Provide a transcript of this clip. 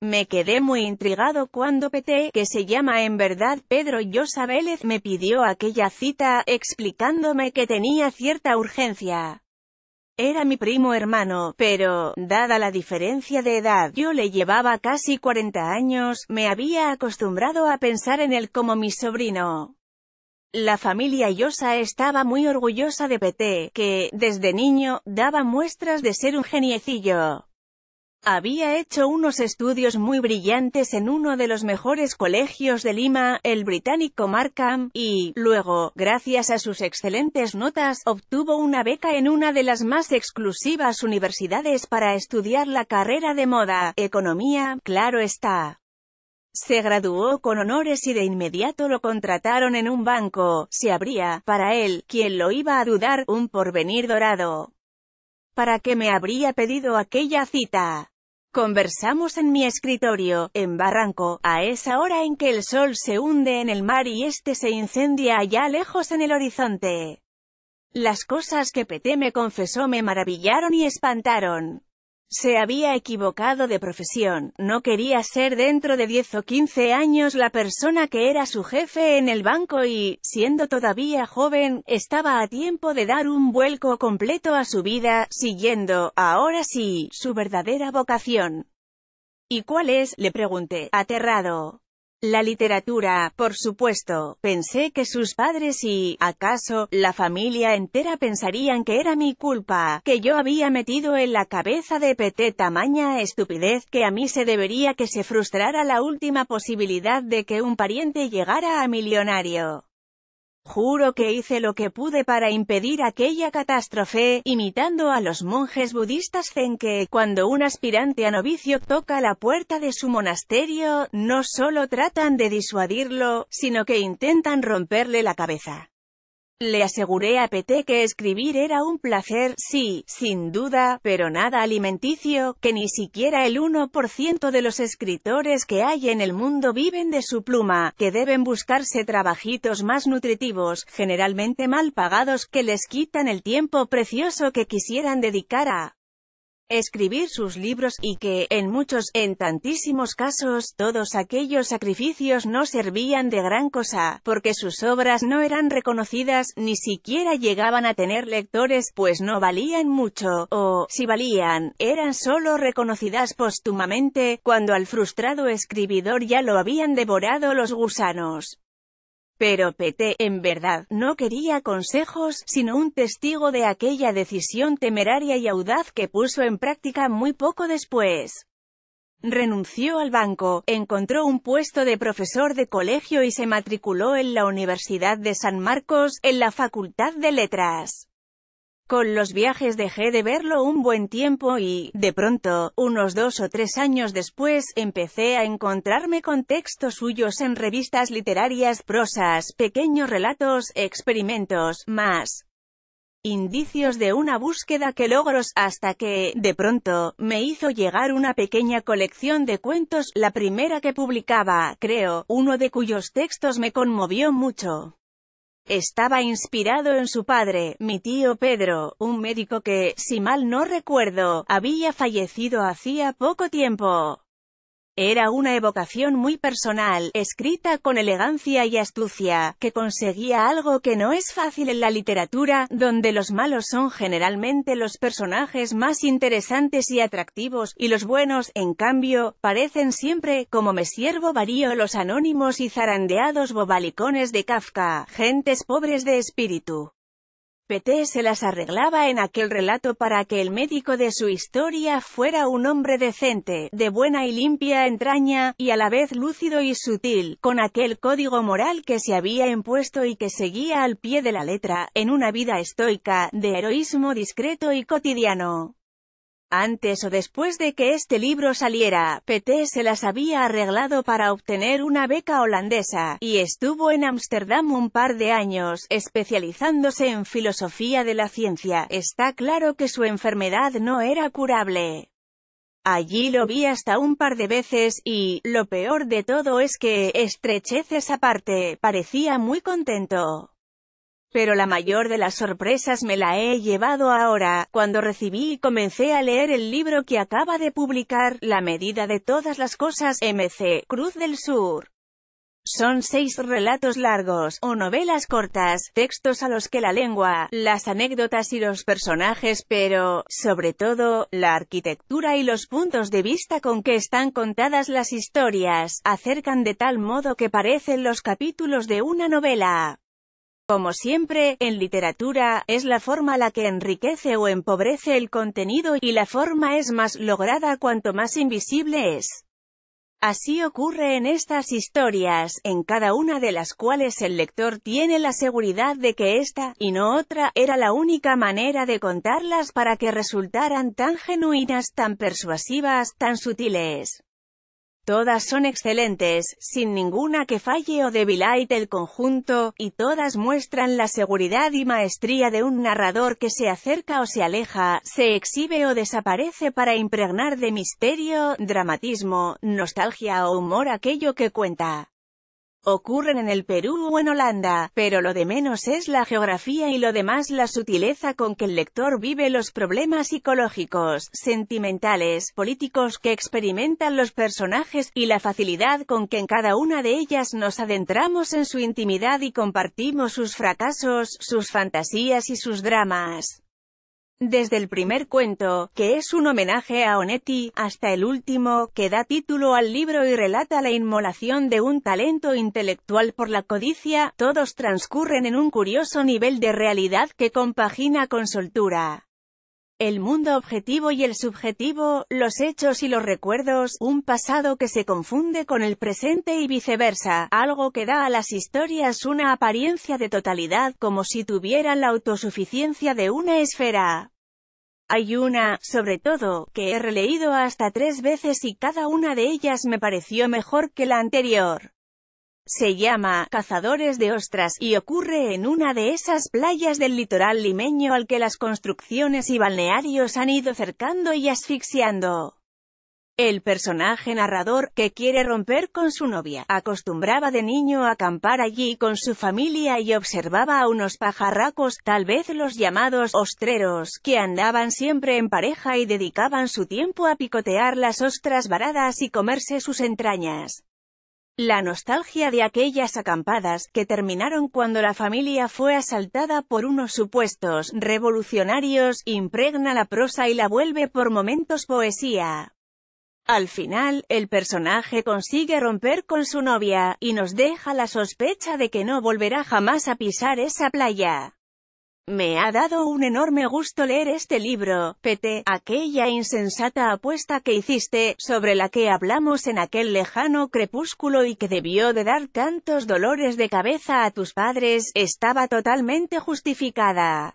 Me quedé muy intrigado cuando Peté, que se llama en verdad Pedro Yosa Vélez, me pidió aquella cita, explicándome que tenía cierta urgencia. Era mi primo hermano, pero, dada la diferencia de edad, yo le llevaba casi 40 años, me había acostumbrado a pensar en él como mi sobrino. La familia Yosa estaba muy orgullosa de Peté, que, desde niño, daba muestras de ser un geniecillo. Había hecho unos estudios muy brillantes en uno de los mejores colegios de Lima, el británico Markham, y, luego, gracias a sus excelentes notas, obtuvo una beca en una de las más exclusivas universidades para estudiar la carrera de moda, economía, claro está. Se graduó con honores y de inmediato lo contrataron en un banco, se habría, para él, quien lo iba a dudar, un porvenir dorado. ¿Para qué me habría pedido aquella cita? Conversamos en mi escritorio, en Barranco, a esa hora en que el sol se hunde en el mar y este se incendia allá lejos en el horizonte. Las cosas que Peté me confesó me maravillaron y espantaron. Se había equivocado de profesión, no quería ser dentro de 10 o 15 años la persona que era su jefe en el banco y, siendo todavía joven, estaba a tiempo de dar un vuelco completo a su vida, siguiendo, ahora sí, su verdadera vocación. ¿Y cuál es? le pregunté, aterrado. La literatura, por supuesto, pensé que sus padres y, acaso, la familia entera pensarían que era mi culpa, que yo había metido en la cabeza de PT tamaña estupidez, que a mí se debería que se frustrara la última posibilidad de que un pariente llegara a millonario. Juro que hice lo que pude para impedir aquella catástrofe, imitando a los monjes budistas zen que, cuando un aspirante a novicio toca la puerta de su monasterio, no solo tratan de disuadirlo, sino que intentan romperle la cabeza. Le aseguré a PT que escribir era un placer, sí, sin duda, pero nada alimenticio, que ni siquiera el 1% de los escritores que hay en el mundo viven de su pluma, que deben buscarse trabajitos más nutritivos, generalmente mal pagados, que les quitan el tiempo precioso que quisieran dedicar a escribir sus libros, y que, en muchos, en tantísimos casos, todos aquellos sacrificios no servían de gran cosa, porque sus obras no eran reconocidas, ni siquiera llegaban a tener lectores, pues no valían mucho, o, si valían, eran solo reconocidas póstumamente, cuando al frustrado escribidor ya lo habían devorado los gusanos. Pero PT, en verdad, no quería consejos, sino un testigo de aquella decisión temeraria y audaz que puso en práctica muy poco después. Renunció al banco, encontró un puesto de profesor de colegio y se matriculó en la Universidad de San Marcos, en la Facultad de Letras. Con los viajes dejé de verlo un buen tiempo y, de pronto, unos dos o tres años después, empecé a encontrarme con textos suyos en revistas literarias, prosas, pequeños relatos, experimentos, más indicios de una búsqueda que logros hasta que, de pronto, me hizo llegar una pequeña colección de cuentos, la primera que publicaba, creo, uno de cuyos textos me conmovió mucho. Estaba inspirado en su padre, mi tío Pedro, un médico que, si mal no recuerdo, había fallecido hacía poco tiempo. Era una evocación muy personal, escrita con elegancia y astucia, que conseguía algo que no es fácil en la literatura, donde los malos son generalmente los personajes más interesantes y atractivos, y los buenos, en cambio, parecen siempre, como me siervo varío los anónimos y zarandeados bobalicones de Kafka, gentes pobres de espíritu. PT se las arreglaba en aquel relato para que el médico de su historia fuera un hombre decente, de buena y limpia entraña, y a la vez lúcido y sutil, con aquel código moral que se había impuesto y que seguía al pie de la letra, en una vida estoica, de heroísmo discreto y cotidiano. Antes o después de que este libro saliera, PT se las había arreglado para obtener una beca holandesa, y estuvo en Ámsterdam un par de años, especializándose en filosofía de la ciencia. Está claro que su enfermedad no era curable. Allí lo vi hasta un par de veces, y, lo peor de todo es que, estrecheces aparte, parecía muy contento. Pero la mayor de las sorpresas me la he llevado ahora, cuando recibí y comencé a leer el libro que acaba de publicar, La medida de todas las cosas, MC, Cruz del Sur. Son seis relatos largos, o novelas cortas, textos a los que la lengua, las anécdotas y los personajes, pero, sobre todo, la arquitectura y los puntos de vista con que están contadas las historias, acercan de tal modo que parecen los capítulos de una novela. Como siempre, en literatura, es la forma la que enriquece o empobrece el contenido y la forma es más lograda cuanto más invisible es. Así ocurre en estas historias, en cada una de las cuales el lector tiene la seguridad de que esta, y no otra, era la única manera de contarlas para que resultaran tan genuinas, tan persuasivas, tan sutiles. Todas son excelentes, sin ninguna que falle o debilite el conjunto, y todas muestran la seguridad y maestría de un narrador que se acerca o se aleja, se exhibe o desaparece para impregnar de misterio, dramatismo, nostalgia o humor aquello que cuenta. Ocurren en el Perú o en Holanda, pero lo de menos es la geografía y lo demás la sutileza con que el lector vive los problemas psicológicos, sentimentales, políticos que experimentan los personajes, y la facilidad con que en cada una de ellas nos adentramos en su intimidad y compartimos sus fracasos, sus fantasías y sus dramas. Desde el primer cuento, que es un homenaje a Onetti, hasta el último, que da título al libro y relata la inmolación de un talento intelectual por la codicia, todos transcurren en un curioso nivel de realidad que compagina con soltura. El mundo objetivo y el subjetivo, los hechos y los recuerdos, un pasado que se confunde con el presente y viceversa, algo que da a las historias una apariencia de totalidad, como si tuvieran la autosuficiencia de una esfera. Hay una, sobre todo, que he releído hasta tres veces y cada una de ellas me pareció mejor que la anterior. Se llama Cazadores de Ostras y ocurre en una de esas playas del litoral limeño al que las construcciones y balnearios han ido cercando y asfixiando. El personaje narrador, que quiere romper con su novia, acostumbraba de niño a acampar allí con su familia y observaba a unos pajarracos, tal vez los llamados ostreros, que andaban siempre en pareja y dedicaban su tiempo a picotear las ostras varadas y comerse sus entrañas. La nostalgia de aquellas acampadas, que terminaron cuando la familia fue asaltada por unos supuestos revolucionarios, impregna la prosa y la vuelve por momentos poesía. Al final, el personaje consigue romper con su novia, y nos deja la sospecha de que no volverá jamás a pisar esa playa. Me ha dado un enorme gusto leer este libro, Pete, aquella insensata apuesta que hiciste, sobre la que hablamos en aquel lejano crepúsculo y que debió de dar tantos dolores de cabeza a tus padres, estaba totalmente justificada.